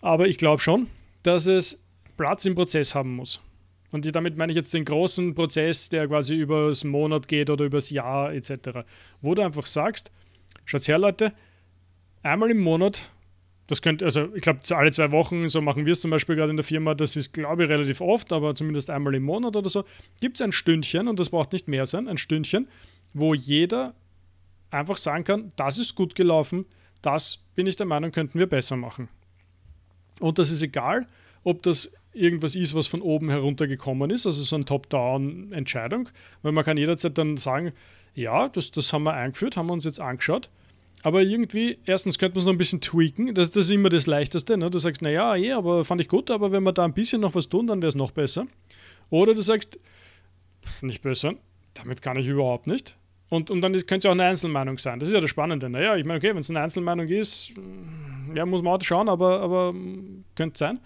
Aber ich glaube schon, dass es Platz im Prozess haben muss. Und damit meine ich jetzt den großen Prozess, der quasi über das Monat geht oder über das Jahr etc. Wo du einfach sagst, schaut her, Leute, einmal im Monat, das könnte, also ich glaube, alle zwei Wochen, so machen wir es zum Beispiel gerade in der Firma, das ist, glaube ich, relativ oft, aber zumindest einmal im Monat oder so, gibt es ein Stündchen, und das braucht nicht mehr sein, ein Stündchen, wo jeder einfach sagen kann, das ist gut gelaufen, das bin ich der Meinung, könnten wir besser machen. Und das ist egal, ob das irgendwas ist, was von oben heruntergekommen ist, also so eine Top-Down-Entscheidung, weil man kann jederzeit dann sagen, ja, das, das haben wir eingeführt, haben wir uns jetzt angeschaut, aber irgendwie, erstens könnte man es noch ein bisschen tweaken, das, das ist immer das Leichteste, ne? du sagst, naja, eh, aber fand ich gut, aber wenn wir da ein bisschen noch was tun, dann wäre es noch besser. Oder du sagst, nicht besser, damit kann ich überhaupt nicht. Und, und dann könnte es ja auch eine Einzelmeinung sein. Das ist ja das Spannende. Naja, ich meine, okay, wenn es eine Einzelmeinung ist, ja, muss man auch schauen, aber, aber hm, könnte sein.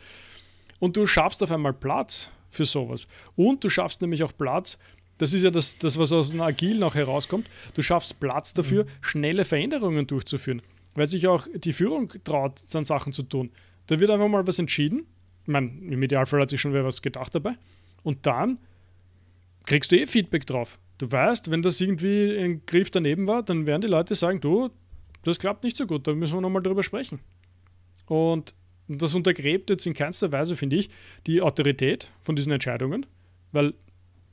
Und du schaffst auf einmal Platz für sowas. Und du schaffst nämlich auch Platz, das ist ja das, das was aus dem Agil noch herauskommt, du schaffst Platz mhm. dafür, mhm. schnelle Veränderungen durchzuführen, weil sich auch die Führung traut, dann Sachen zu tun. Da wird einfach mal was entschieden. Ich meine, im Idealfall hat sich schon wer was gedacht dabei. Und dann kriegst du eh Feedback drauf. Du weißt, wenn das irgendwie ein Griff daneben war, dann werden die Leute sagen, du, das klappt nicht so gut, da müssen wir nochmal drüber sprechen. Und das untergräbt jetzt in keinster Weise, finde ich, die Autorität von diesen Entscheidungen, weil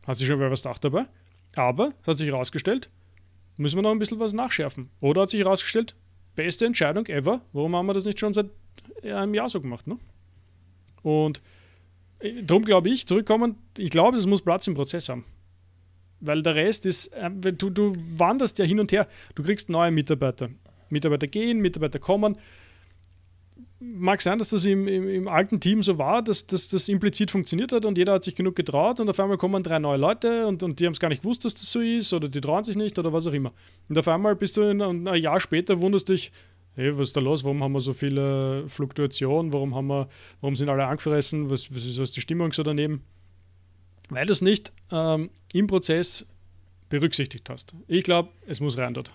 hat sich schon mal was gedacht dabei. Aber es hat sich herausgestellt, müssen wir noch ein bisschen was nachschärfen. Oder hat sich herausgestellt, beste Entscheidung ever, warum haben wir das nicht schon seit äh, einem Jahr so gemacht? Ne? Und äh, darum glaube ich, zurückkommen, ich glaube, es muss Platz im Prozess haben. Weil der Rest ist, äh, du, du wanderst ja hin und her. Du kriegst neue Mitarbeiter. Mitarbeiter gehen, Mitarbeiter kommen. Mag sein, dass das im, im, im alten Team so war, dass, dass, das implizit funktioniert hat und jeder hat sich genug getraut und auf einmal kommen drei neue Leute und, und die haben es gar nicht gewusst, dass das so ist oder die trauen sich nicht oder was auch immer. Und auf einmal bist du in, ein Jahr später, wunderst dich, hey, was ist da los? Warum haben wir so viele Fluktuationen? Warum, haben wir, warum sind alle angefressen? Was, was ist was die Stimmung so daneben? Weil du es nicht ähm, im Prozess berücksichtigt hast. Ich glaube, es muss rein dort.